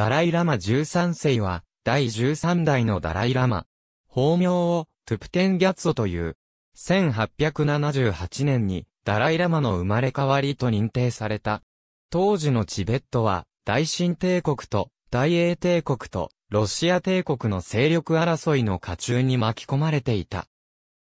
ダライラマ13世は、第13代のダライラマ。法名を、トゥプテンギャッツォという。1878年に、ダライラマの生まれ変わりと認定された。当時のチベットは、大新帝国と、大英帝国と、ロシア帝国の勢力争いの下中に巻き込まれていた。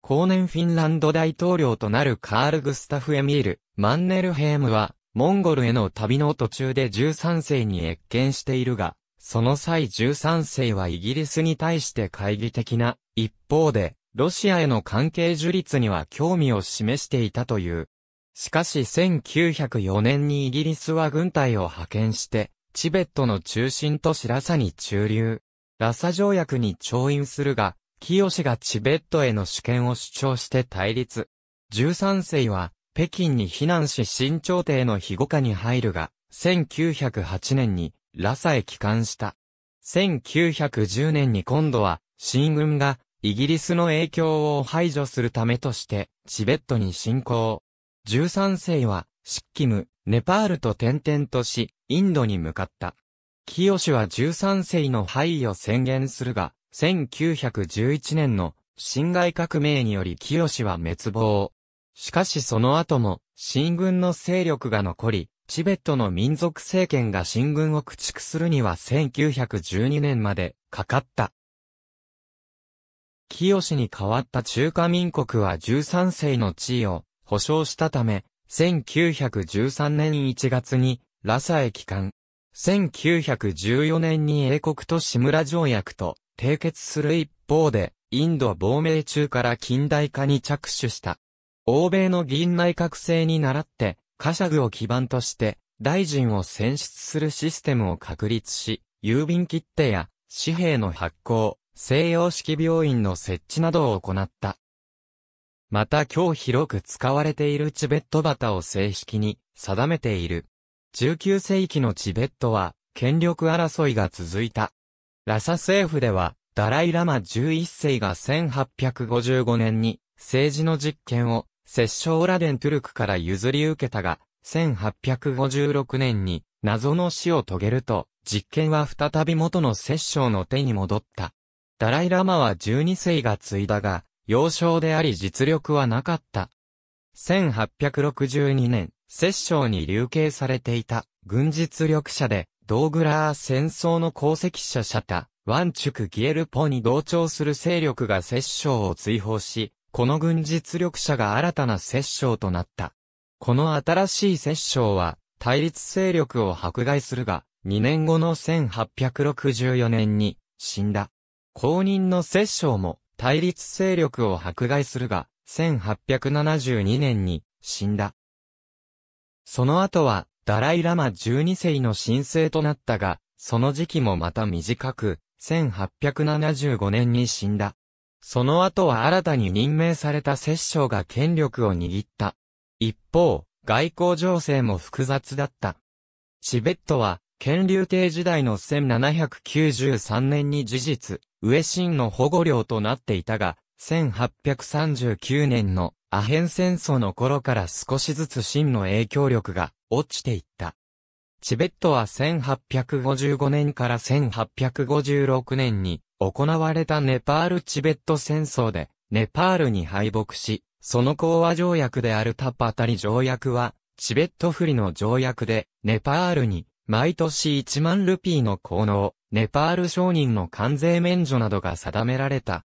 後年フィンランド大統領となるカール・グスタフ・エミール・マンネルヘームは、モンゴルへの旅の途中で13世に謁見しているが、その際13世はイギリスに対して懐疑的な、一方で、ロシアへの関係樹立には興味を示していたという。しかし1904年にイギリスは軍隊を派遣して、チベットの中心都市ラサに駐留。ラサ条約に調印するが、清がチベットへの主権を主張して対立。13世は、北京に避難し新朝廷の庇護下に入るが、1908年にラサへ帰還した。1910年に今度は、新軍が、イギリスの影響を排除するためとして、チベットに侵攻。13世は、シッキム、ネパールと転々とし、インドに向かった。清は13世の敗位を宣言するが、1911年の侵害革命により清は滅亡。しかしその後も、新軍の勢力が残り、チベットの民族政権が進軍を駆逐するには1912年までかかった。清に代わった中華民国は13世の地位を保障したため、1913年1月にラサへ帰還。1914年に英国と志村条約と締結する一方で、インド亡命中から近代化に着手した。欧米の議員内閣制に倣って、カシャグを基盤として、大臣を選出するシステムを確立し、郵便切手や紙幣の発行、西洋式病院の設置などを行った。また今日広く使われているチベット旗を正式に定めている。19世紀のチベットは権力争いが続いた。ラサ政府ではダライラマ11世が1855年に政治の実権を摂政ラデン・トゥルクから譲り受けたが、1856年に謎の死を遂げると、実験は再び元の摂政の手に戻った。ダライラマは12世が継いだが、幼少であり実力はなかった。1862年、摂政に流刑されていた軍実力者で、ドーグラー戦争の功績者シャタ、ワンチュク・ギエルポに同調する勢力が摂政を追放し、この軍実力者が新たな摂政となった。この新しい摂政は、対立勢力を迫害するが、2年後の1864年に、死んだ。公認の摂政も、対立勢力を迫害するが、1872年に、死んだ。その後は、ダライラマ12世の神聖となったが、その時期もまた短く、1875年に死んだ。その後は新たに任命された摂政が権力を握った。一方、外交情勢も複雑だった。チベットは、権竜帝時代の1793年に事実、上清の保護領となっていたが、1839年のアヘン戦争の頃から少しずつ清の影響力が落ちていった。チベットは1855年から1856年に行われたネパール・チベット戦争で、ネパールに敗北し、その講和条約であるタッパタリ条約は、チベット不利の条約で、ネパールに、毎年1万ルピーの効能、ネパール商人の関税免除などが定められた。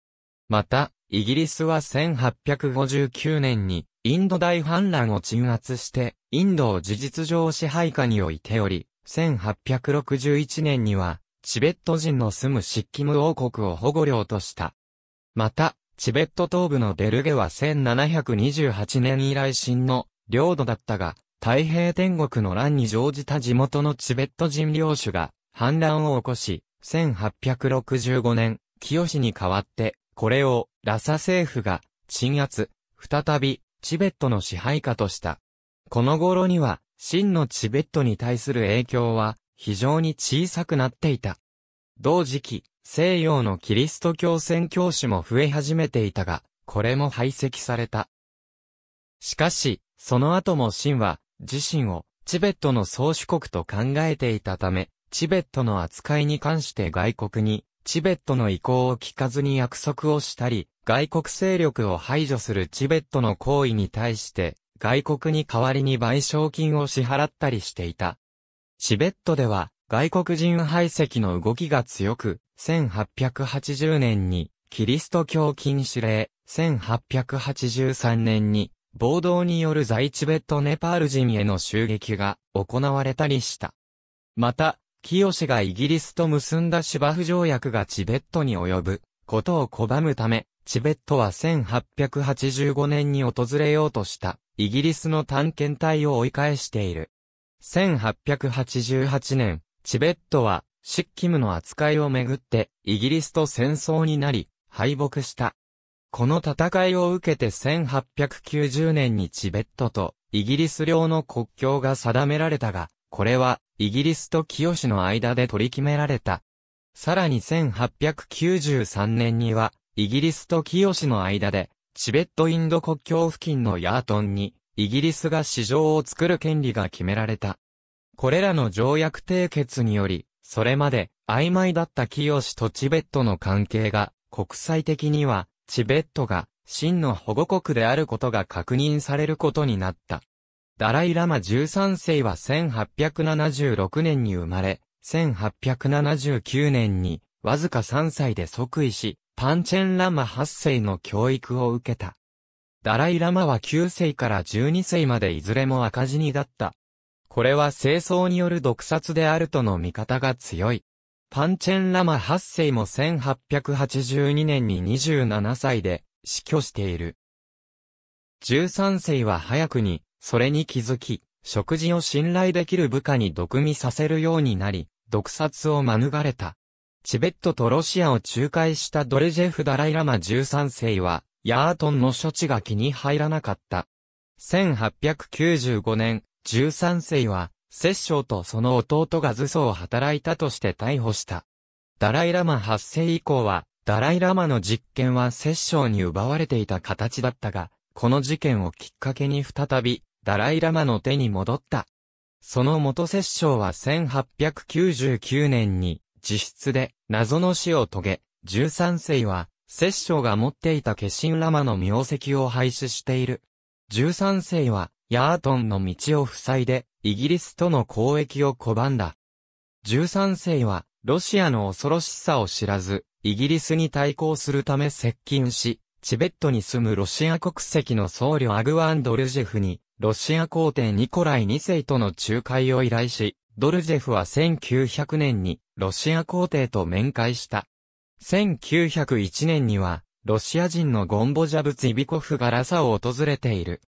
また、イギリスは1859年に、インド大反乱を鎮圧して、インドを事実上支配下に置いており、1861年には、チベット人の住むシッキム王国を保護領とした。また、チベット東部のデルゲは1728年以来新の領土だったが、太平天国の乱に乗じた地元のチベット人領主が反乱を起こし、1865年、清に代わって、これをラサ政府が鎮圧、再びチベットの支配下とした。この頃には、真のチベットに対する影響は非常に小さくなっていた。同時期、西洋のキリスト教宣教師も増え始めていたが、これも排斥された。しかし、その後も秦は、自身をチベットの宗主国と考えていたため、チベットの扱いに関して外国に、チベットの意向を聞かずに約束をしたり、外国勢力を排除するチベットの行為に対して、外国に代わりに賠償金を支払ったりしていた。チベットでは外国人排斥の動きが強く、1880年にキリスト教禁止令、1883年に暴動による在チベットネパール人への襲撃が行われたりした。また、清がイギリスと結んだ芝生条約がチベットに及ぶことを拒むため、チベットは1885年に訪れようとしたイギリスの探検隊を追い返している。1888年、チベットは、シッキムの扱いをめぐって、イギリスと戦争になり、敗北した。この戦いを受けて1890年にチベットとイギリス領の国境が定められたが、これはイギリスと清の間で取り決められた。さらに1893年には、イギリスと清の間で、チベットインド国境付近のヤートンに、イギリスが市場を作る権利が決められた。これらの条約締結により、それまで曖昧だった清とチベットの関係が、国際的には、チベットが、真の保護国であることが確認されることになった。ダライラマ13世は1876年に生まれ、1879年に、わずか3歳で即位し、パンチェンラマ8世の教育を受けた。ダライラマは9世から12世までいずれも赤字にだった。これは清掃による毒殺であるとの見方が強い。パンチェンラマ8世も1882年に27歳で死去している。13世は早くに、それに気づき、食事を信頼できる部下に毒味させるようになり、毒殺を免れた。チベットとロシアを仲介したドレジェフ・ダライラマ13世は、ヤートンの処置が気に入らなかった。1895年、13世は、摂政とその弟が図相を働いたとして逮捕した。ダライラマ8世以降は、ダライラマの実権は摂政に奪われていた形だったが、この事件をきっかけに再び、ダライラマの手に戻った。その元摂政は1899年に、自室で謎の死を遂げ、13世は摂政が持っていた化身ラマの名跡を廃止している。13世は、ヤートンの道を塞いで、イギリスとの交易を拒んだ。13世は、ロシアの恐ろしさを知らず、イギリスに対抗するため接近し、チベットに住むロシア国籍の僧侶アグワン・ドルジェフに、ロシア皇帝ニコライ2世との仲介を依頼し、ドルジェフは1900年にロシア皇帝と面会した。1901年には、ロシア人のゴンボジャブツイビコフがラサを訪れている。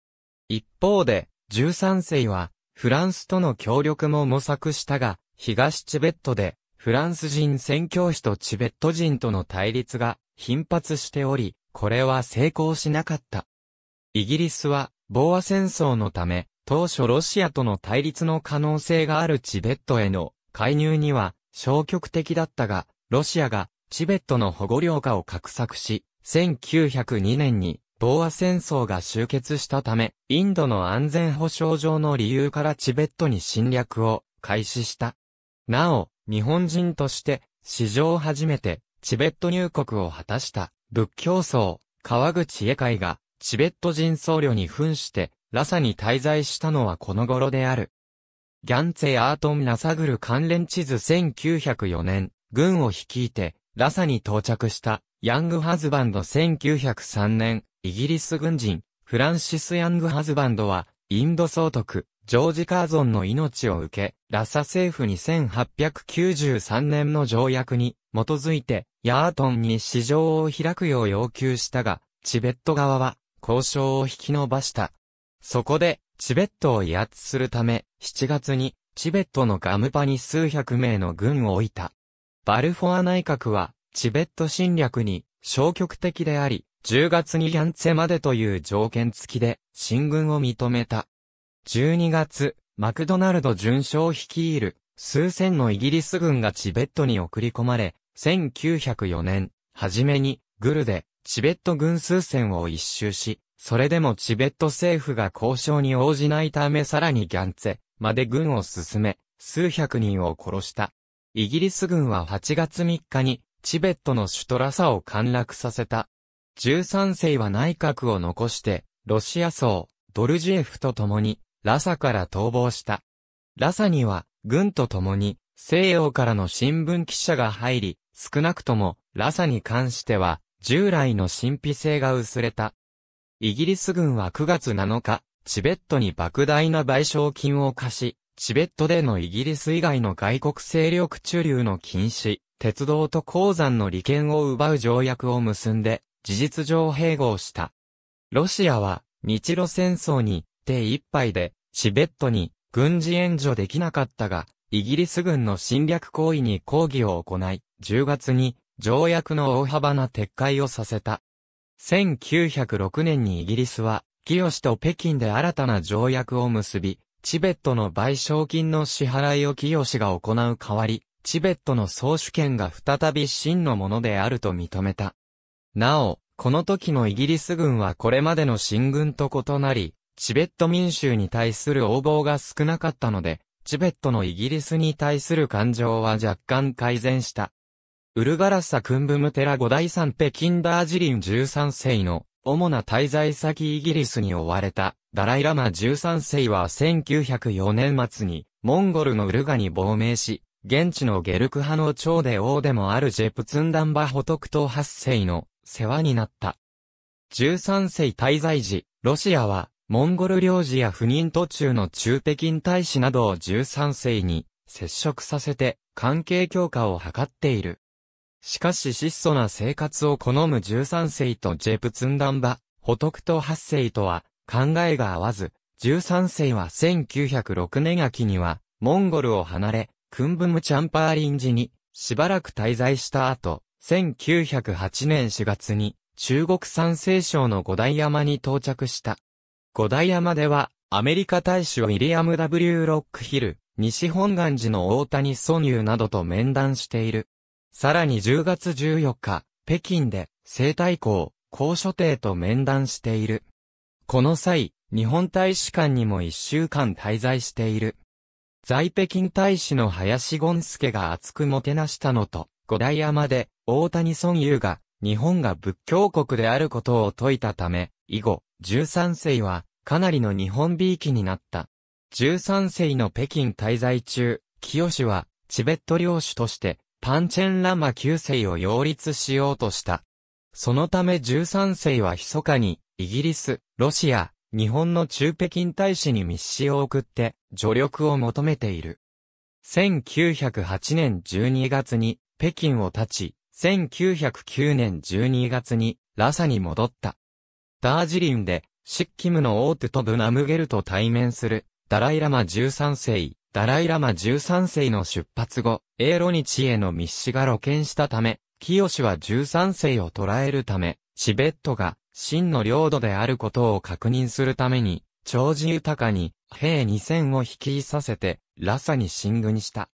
一方で、13世は、フランスとの協力も模索したが、東チベットで、フランス人宣教師とチベット人との対立が頻発しており、これは成功しなかった。イギリスは、ボア戦争のため、当初ロシアとの対立の可能性があるチベットへの介入には消極的だったが、ロシアがチベットの保護領下を画策し、1902年に、ボーア戦争が終結したため、インドの安全保障上の理由からチベットに侵略を開始した。なお、日本人として、史上初めて、チベット入国を果たした、仏教僧、川口恵海が、チベット人僧侶に扮して、ラサに滞在したのはこの頃である。ギャンツェ・アートン・ナサグル関連地図1904年、軍を率いて、ラサに到着した、ヤングハズバンド1903年、イギリス軍人、フランシス・ヤングハズバンドは、インド総督、ジョージ・カーゾンの命を受け、ラサ政府に1893年の条約に基づいて、ヤートンに市場を開くよう要求したが、チベット側は交渉を引き延ばした。そこで、チベットを威圧するため、7月に、チベットのガムパに数百名の軍を置いた。バルフォア内閣は、チベット侵略に消極的であり、10月にギャンツェまでという条件付きで、進軍を認めた。12月、マクドナルド巡将率いる、数千のイギリス軍がチベットに送り込まれ、1904年、はじめに、グルで、チベット軍数千を一周し、それでもチベット政府が交渉に応じないためさらにギャンツェまで軍を進め、数百人を殺した。イギリス軍は8月3日に、チベットの首都ラサを陥落させた。13世は内閣を残して、ロシア層、ドルジエフと共に、ラサから逃亡した。ラサには、軍と共に、西洋からの新聞記者が入り、少なくとも、ラサに関しては、従来の神秘性が薄れた。イギリス軍は9月7日、チベットに莫大な賠償金を貸し、チベットでのイギリス以外の外国勢力駐留の禁止、鉄道と鉱山の利権を奪う条約を結んで、事実上併合した。ロシアは、日露戦争に、手一杯で、チベットに、軍事援助できなかったが、イギリス軍の侵略行為に抗議を行い、10月に、条約の大幅な撤回をさせた。1906年にイギリスは、清と北京で新たな条約を結び、チベットの賠償金の支払いを清が行う代わり、チベットの総主権が再び真のものであると認めた。なお、この時のイギリス軍はこれまでの進軍と異なり、チベット民衆に対する応募が少なかったので、チベットのイギリスに対する感情は若干改善した。ウルガラッサ・クンブムテラ五大三北京ダージリン13世の主な滞在先イギリスに追われた。ダライラマ13世は1904年末に、モンゴルのウルガに亡命し、現地のゲルク派の長で王でもあるジェプツンダンバホトクト8世の世話になった。13世滞在時、ロシアは、モンゴル領事や赴任途中の中北京大使などを13世に接触させて関係強化を図っている。しかし質素な生活を好む13世とジェプツンダンバ、ホトクト8世とは考えが合わず、13世は1906年秋には、モンゴルを離れ、クンブムチャンパーリン寺に、しばらく滞在した後、1908年4月に、中国三西省の五大山に到着した。五大山では、アメリカ大使ウィリアム・ W・ ロックヒル、西本願寺の大谷ソニューなどと面談している。さらに10月14日、北京で、生態校、高所定と面談している。この際、日本大使館にも一週間滞在している。在北京大使の林権助が厚くもてなしたのと、五代山で大谷孫優が日本が仏教国であることを説いたため、以後、13世はかなりの日本美意気になった。13世の北京滞在中、清はチベット領主としてパンチェンラマ9世を擁立しようとした。そのため13世は密かにイギリス、ロシア、日本の中北京大使に密使を送って、助力を求めている。1908年12月に北京を立ち、1909年12月にラサに戻った。ダージリンで、シッキムのオートとブナムゲルと対面する、ダライラマ13世、ダライラマ13世の出発後、エーロニチへの密使が露見したため、清は13世を捕らえるため、チベットが真の領土であることを確認するために、長寿豊かに兵2000を率いさせて、ラサに進軍した。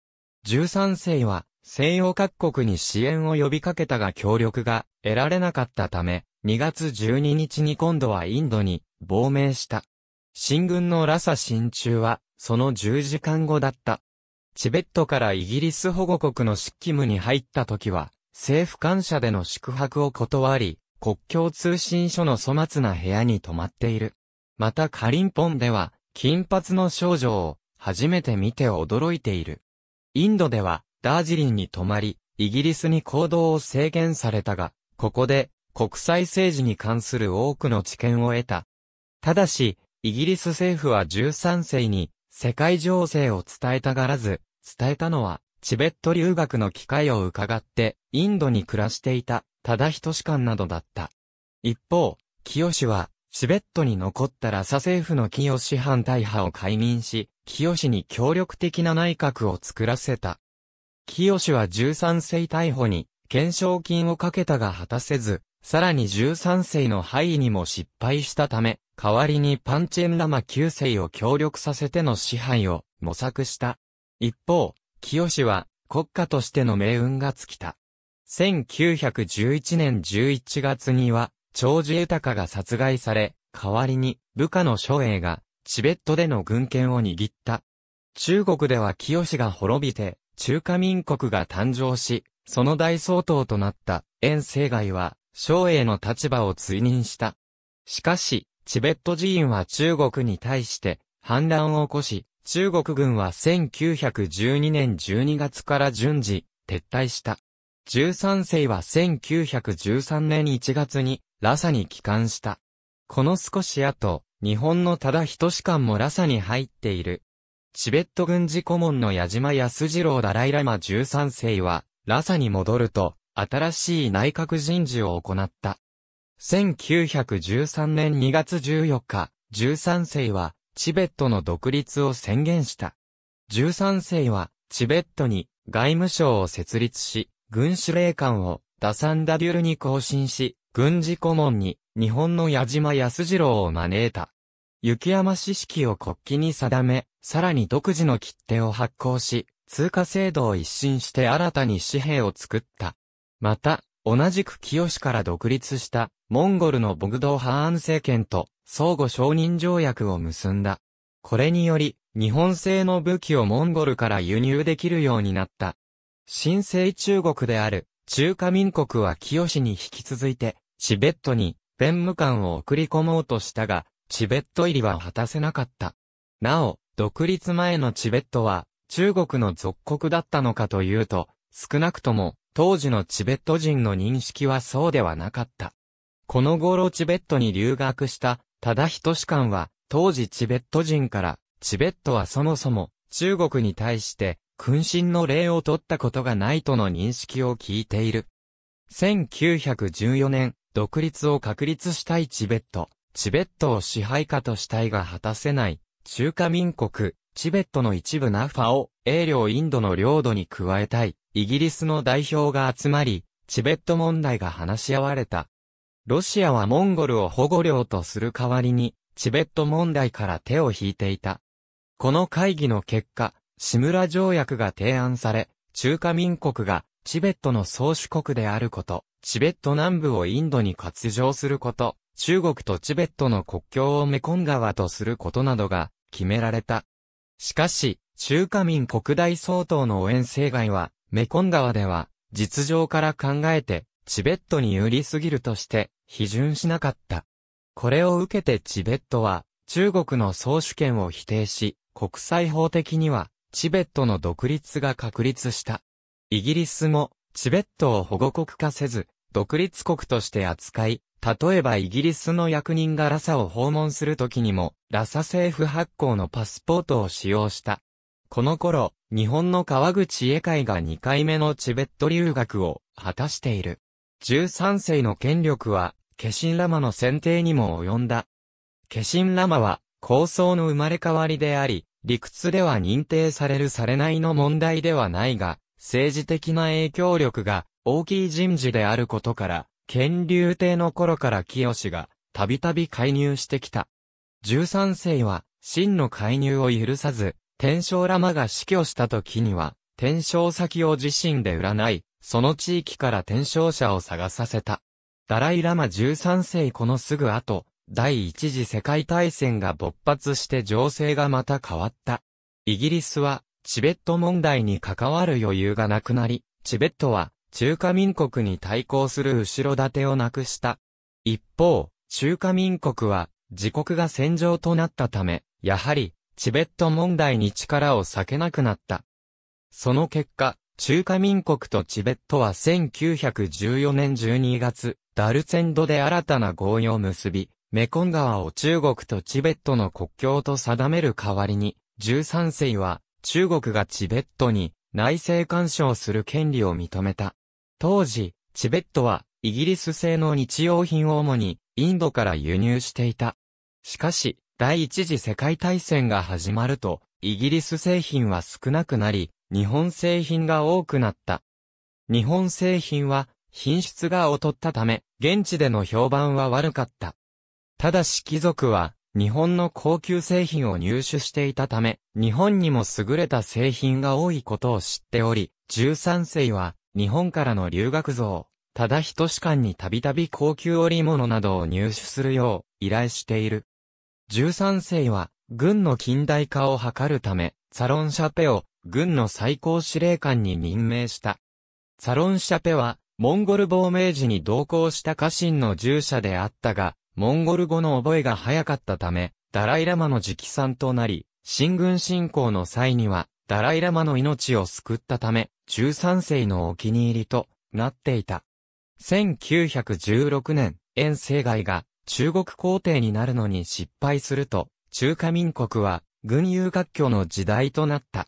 13世は西洋各国に支援を呼びかけたが協力が得られなかったため、2月12日に今度はインドに亡命した。進軍のラサ進駐は、その10時間後だった。チベットからイギリス保護国の執務ムに入った時は、政府官舎での宿泊を断り、国境通信所の粗末な部屋に泊まっている。またカリンポンでは、金髪の少女を初めて見て驚いている。インドでは、ダージリンに泊まり、イギリスに行動を制限されたが、ここで国際政治に関する多くの知見を得た。ただし、イギリス政府は13世に世界情勢を伝えたがらず、伝えたのはチベット留学の機会を伺ってインドに暮らしていたただ一士官などだった。一方、清は、チベットに残ったラサ政府の清反対派を解任し、清に協力的な内閣を作らせた。清は13世逮捕に、懸賞金をかけたが果たせず、さらに13世の敗位にも失敗したため、代わりにパンチェンラマ9世を協力させての支配を模索した。一方、清は国家としての命運が尽きた。1911年11月には、長寿豊が殺害され、代わりに部下の諸英がチベットでの軍権を握った。中国では清が滅びて、中華民国が誕生し、その大総統となった遠征外は、昭英の立場を追認した。しかし、チベット寺院は中国に対して反乱を起こし、中国軍は1912年12月から順次撤退した。13世は1913年1月にラサに帰還した。この少し後、日本のただ一士官もラサに入っている。チベット軍事顧問の矢島康次郎ダライラマ13世は、ラサに戻ると、新しい内閣人事を行った。1913年2月14日、13世は、チベットの独立を宣言した。13世は、チベットに外務省を設立し、軍司令官を、ダサンダデュルに更新し、軍事顧問に、日本の矢島康次郎を招いた。雪山知識を国旗に定め、さらに独自の切手を発行し、通貨制度を一新して新たに紙幣を作った。また、同じく清から独立した、モンゴルのボグドーハーン政権と、相互承認条約を結んだ。これにより、日本製の武器をモンゴルから輸入できるようになった。新生中国である中華民国は清に引き続いて、チベットに弁務官を送り込もうとしたが、チベット入りは果たせなかった。なお、独立前のチベットは中国の属国だったのかというと、少なくとも当時のチベット人の認識はそうではなかった。この頃チベットに留学したただ仁士官は当時チベット人からチベットはそもそも中国に対して君臣の礼を取ったことがないとの認識を聞いている。1914年、独立を確立したいチベット、チベットを支配下としたいが果たせない、中華民国、チベットの一部ナファを、英領インドの領土に加えたい、イギリスの代表が集まり、チベット問題が話し合われた。ロシアはモンゴルを保護領とする代わりに、チベット問題から手を引いていた。この会議の結果、シムラ条約が提案され、中華民国がチベットの宗主国であること、チベット南部をインドに割譲すること、中国とチベットの国境をメコン川とすることなどが決められた。しかし、中華民国大総統の応援政外は、メコン川では、実情から考えて、チベットに有利すぎるとして、批准しなかった。これを受けてチベットは、中国の宗主権を否定し、国際法的には、チベットの独立が確立した。イギリスも、チベットを保護国化せず、独立国として扱い、例えばイギリスの役人がラサを訪問するときにも、ラサ政府発行のパスポートを使用した。この頃、日本の川口家会が2回目のチベット留学を果たしている。13世の権力は、化身ラマの選定にも及んだ。化身ラマは、構想の生まれ変わりであり、理屈では認定されるされないの問題ではないが、政治的な影響力が大きい人事であることから、権竜帝の頃から清がたびたび介入してきた。13世は、真の介入を許さず、天正ラマが死去した時には、天正先を自身で占い、その地域から天正者を探させた。ダライラマ13世このすぐ後、第一次世界大戦が勃発して情勢がまた変わった。イギリスは、チベット問題に関わる余裕がなくなり、チベットは、中華民国に対抗する後ろ盾をなくした。一方、中華民国は、自国が戦場となったため、やはり、チベット問題に力を避けなくなった。その結果、中華民国とチベットは1914年12月、ダルツェンドで新たな合意を結び、メコン川を中国とチベットの国境と定める代わりに、13世は中国がチベットに内政干渉する権利を認めた。当時、チベットはイギリス製の日用品を主にインドから輸入していた。しかし、第一次世界大戦が始まると、イギリス製品は少なくなり、日本製品が多くなった。日本製品は品質が劣ったため、現地での評判は悪かった。ただし貴族は、日本の高級製品を入手していたため、日本にも優れた製品が多いことを知っており、13世は、日本からの留学像ただ一士間にたびたび高級織物などを入手するよう、依頼している。13世は、軍の近代化を図るため、サロンシャペを、軍の最高司令官に任命した。サロンシャペは、モンゴル亡命時に同行した家臣の従者であったが、モンゴル語の覚えが早かったため、ダライラマの直参となり、新軍侵攻の際には、ダライラマの命を救ったため、13世のお気に入りとなっていた。1916年、遠征外が中国皇帝になるのに失敗すると、中華民国は軍友割拠の時代となった。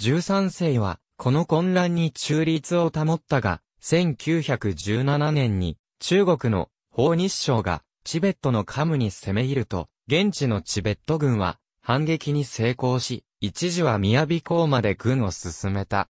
13世は、この混乱に中立を保ったが、1917年に中国の法日省がチベットのカムに攻め入ると、現地のチベット軍は反撃に成功し、一時は宮雅港まで軍を進めた。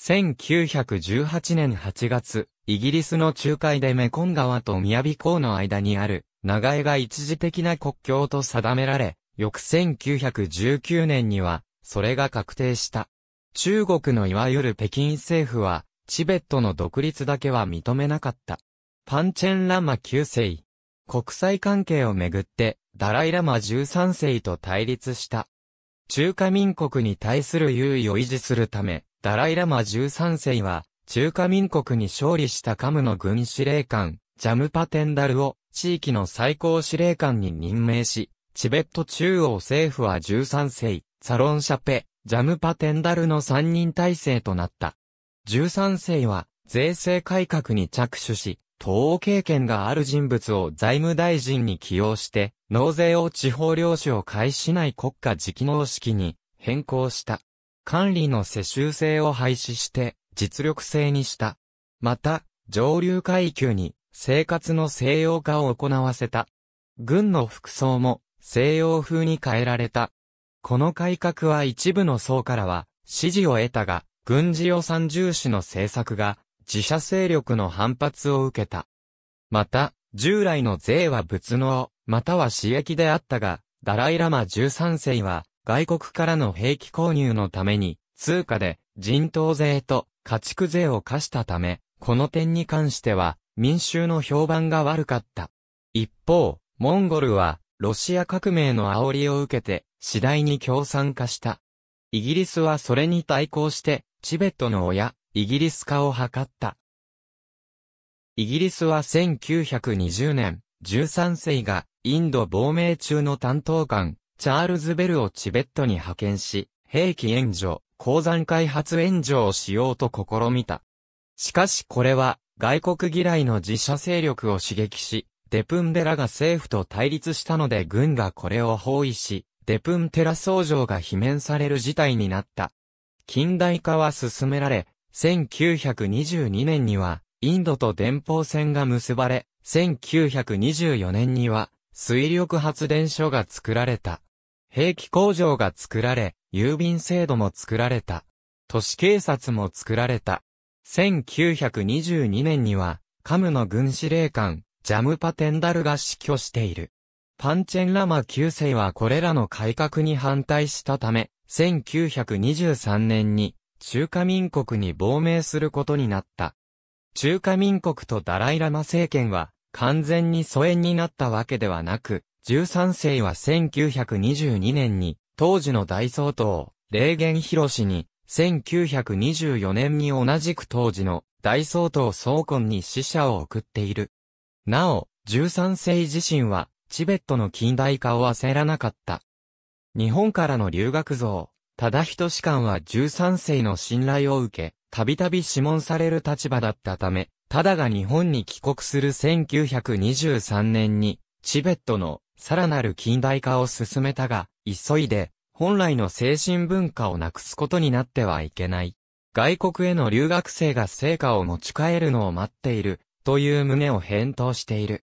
1918年8月、イギリスの仲介でメコン川と宮雅港の間にある、長江が一時的な国境と定められ、翌1919年には、それが確定した。中国のいわゆる北京政府は、チベットの独立だけは認めなかった。パンチェン・ラマ9世、国際関係をめぐって、ダライラマ13世と対立した。中華民国に対する優位を維持するため、ダライラマ13世は、中華民国に勝利したカムの軍司令官、ジャムパテンダルを地域の最高司令官に任命し、チベット中央政府は13世、サロンシャペ、ジャムパテンダルの3人体制となった。13世は税制改革に着手し、党経験がある人物を財務大臣に起用して、納税を地方領主を介しない国家直納能式に変更した。管理の世襲制を廃止して、実力制にした。また、上流階級に生活の西洋化を行わせた。軍の服装も西洋風に変えられた。この改革は一部の層からは支持を得たが、軍事予算重視の政策が自社勢力の反発を受けた。また、従来の税は仏能、または私益であったが、ダライラマ13世は、外国からの兵器購入のために、通貨で人頭税と家畜税を課したため、この点に関しては、民衆の評判が悪かった。一方、モンゴルは、ロシア革命の煽りを受けて、次第に共産化した。イギリスはそれに対抗して、チベットの親、イギリス化を図った。イギリスは1920年、13世がインド亡命中の担当官、チャールズ・ベルをチベットに派遣し、兵器援助、鉱山開発援助をしようと試みた。しかしこれは、外国嫌いの自社勢力を刺激し、デプンデラが政府と対立したので軍がこれを包囲し、デプンテラ総城が罷免される事態になった。近代化は進められ、1922年には、インドと電報線が結ばれ、1924年には、水力発電所が作られた。兵器工場が作られ、郵便制度も作られた。都市警察も作られた。1922年には、カムの軍司令官、ジャムパテンダルが死去している。パンチェンラマ9世はこれらの改革に反対したため、1923年に中華民国に亡命することになった。中華民国とダライラマ政権は完全に疎遠になったわけではなく、13世は1922年に当時の大総統、霊源博士に、1924年に同じく当時の大総統総根に死者を送っている。なお、13世自身は、チベットの近代化を焦らなかった。日本からの留学像、ただ人士官は13世の信頼を受け、たびたび諮問される立場だったため、ただが日本に帰国する1923年に、チベットのさらなる近代化を進めたが、急いで、本来の精神文化をなくすことになってはいけない。外国への留学生が成果を持ち帰るのを待っている、という旨を返答している。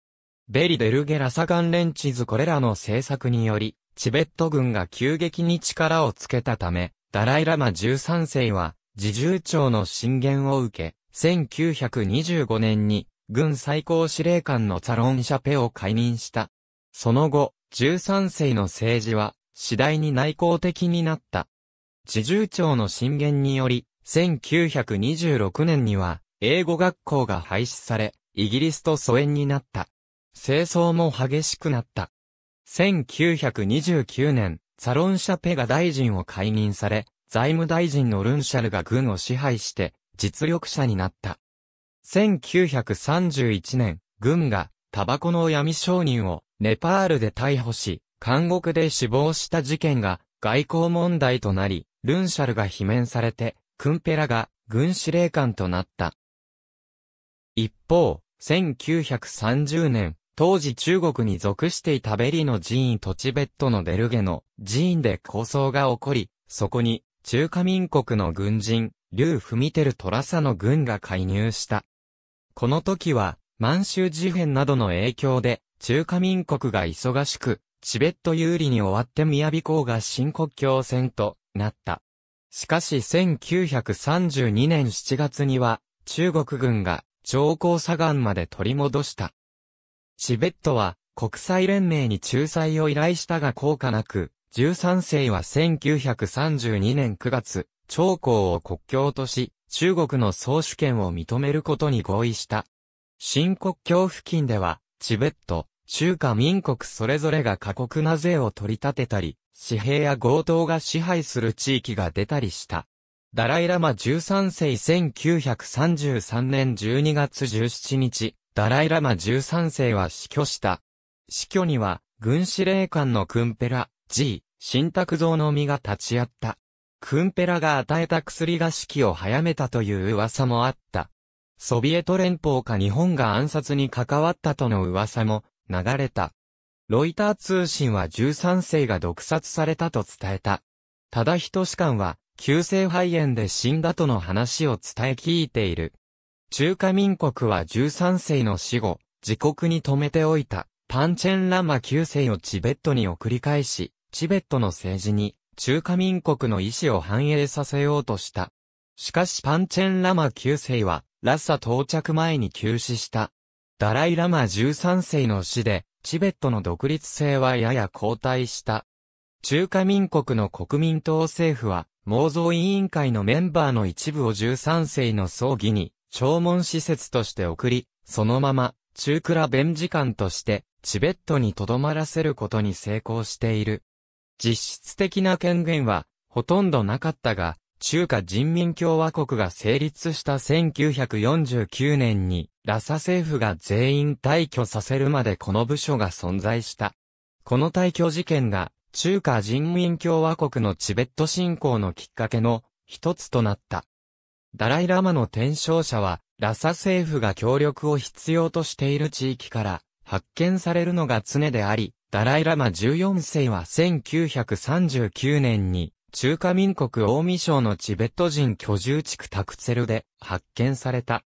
ベリ・デルゲ・ラサガン・レンチズこれらの政策により、チベット軍が急激に力をつけたため、ダライラマ13世は、自重長の進言を受け、1925年に、軍最高司令官のサロンシャペを解任した。その後、13世の政治は、次第に内向的になった。自重長の進言により、1926年には、英語学校が廃止され、イギリスと疎遠になった。清掃も激しくなった。1929年、サロンシャペが大臣を解任され、財務大臣のルンシャルが軍を支配して、実力者になった。1931年、軍が、タバコの闇商人を、ネパールで逮捕し、監獄で死亡した事件が、外交問題となり、ルンシャルが罷免されて、クンペラが、軍司令官となった。一方、1930年、当時中国に属していたベリの寺院とチベットのデルゲの寺院で抗争が起こり、そこに中華民国の軍人、劉テル・トラサの軍が介入した。この時は満州事変などの影響で中華民国が忙しく、チベット有利に終わって雅港が新国境戦となった。しかし1932年7月には中国軍が長江左岸まで取り戻した。チベットは国際連盟に仲裁を依頼したが効果なく、13世は1932年9月、長江を国境とし、中国の総主権を認めることに合意した。新国境付近では、チベット、中華民国それぞれが過酷な税を取り立てたり、紙幣や強盗が支配する地域が出たりした。ダライラマ13世1933年12月17日、ダライラマ13世は死去した。死去には、軍司令官のクンペラ、G、新卓造の実が立ち会った。クンペラが与えた薬が死期を早めたという噂もあった。ソビエト連邦か日本が暗殺に関わったとの噂も流れた。ロイター通信は13世が毒殺されたと伝えた。ただ一士官は、急性肺炎で死んだとの話を伝え聞いている。中華民国は13世の死後、自国に留めておいた、パンチェンラマ9世をチベットに送り返し、チベットの政治に、中華民国の意思を反映させようとした。しかしパンチェンラマ9世は、ラッサ到着前に急死した。ダライラマ13世の死で、チベットの独立性はやや後退した。中華民国の国民党政府は、妄想委員会のメンバーの一部を13世の葬儀に弔問施設として送り、そのまま、中倉弁事官として、チベットに留まらせることに成功している。実質的な権限は、ほとんどなかったが、中華人民共和国が成立した1949年に、ラサ政府が全員退去させるまでこの部署が存在した。この退去事件が、中華人民共和国のチベット侵攻のきっかけの一つとなった。ダライラマの転生者は、ラサ政府が協力を必要としている地域から発見されるのが常であり、ダライラマ14世は1939年に中華民国大見省のチベット人居住地区タクツェルで発見された。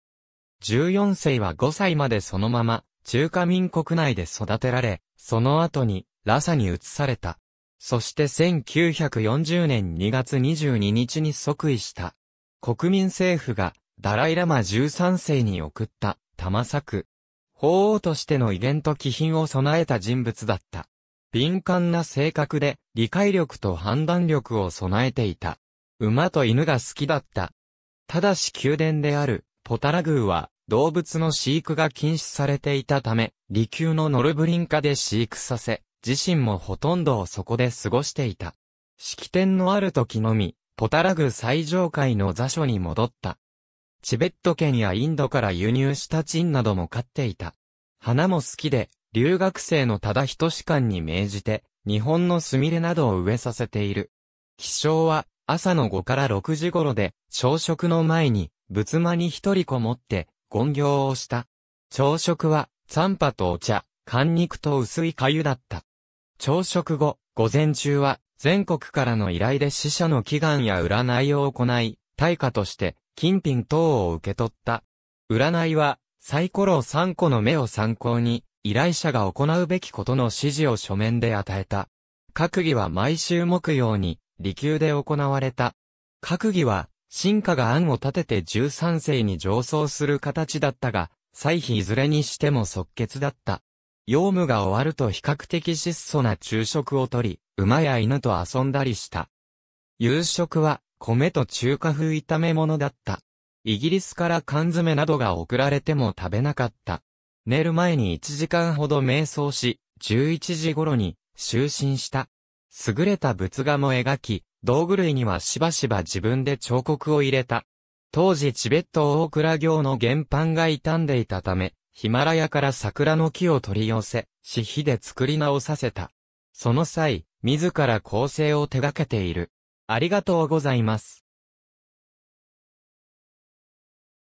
14世は5歳までそのまま中華民国内で育てられ、その後にラサに移された。そして1940年2月22日に即位した。国民政府がダライラマ13世に送った玉作。法王としての威厳と気品を備えた人物だった。敏感な性格で理解力と判断力を備えていた。馬と犬が好きだった。ただし宮殿であるポタラ宮は動物の飼育が禁止されていたため、利休のノルブリン化で飼育させ、自身もほとんどをそこで過ごしていた。式典のある時のみ、ポタラグ最上階の座所に戻った。チベット圏やインドから輸入したチンなども飼っていた。花も好きで、留学生のただ一士官に命じて、日本のスミレなどを植えさせている。気象は、朝の5から6時頃で、朝食の前に、仏間に一人こもって、言行をした。朝食は、三パとお茶、寒肉と薄い粥だった。朝食後、午前中は、全国からの依頼で死者の祈願や占いを行い、対価として金品等を受け取った。占いはサイコロ3個の目を参考に、依頼者が行うべきことの指示を書面で与えた。閣議は毎週木曜に、利休で行われた。閣議は、進化が案を立てて13世に上奏する形だったが、歳費いずれにしても即決だった。用務が終わると比較的質素な昼食をとり、馬や犬と遊んだりした。夕食は、米と中華風炒め物だった。イギリスから缶詰などが送られても食べなかった。寝る前に1時間ほど瞑想し、11時頃に就寝した。優れた仏画も描き、道具類にはしばしば自分で彫刻を入れた。当時チベット大蔵行の原版が傷んでいたため、ヒマラヤから桜の木を取り寄せ、私費で作り直させた。その際、自ら構成を手掛けている。ありがとうございます。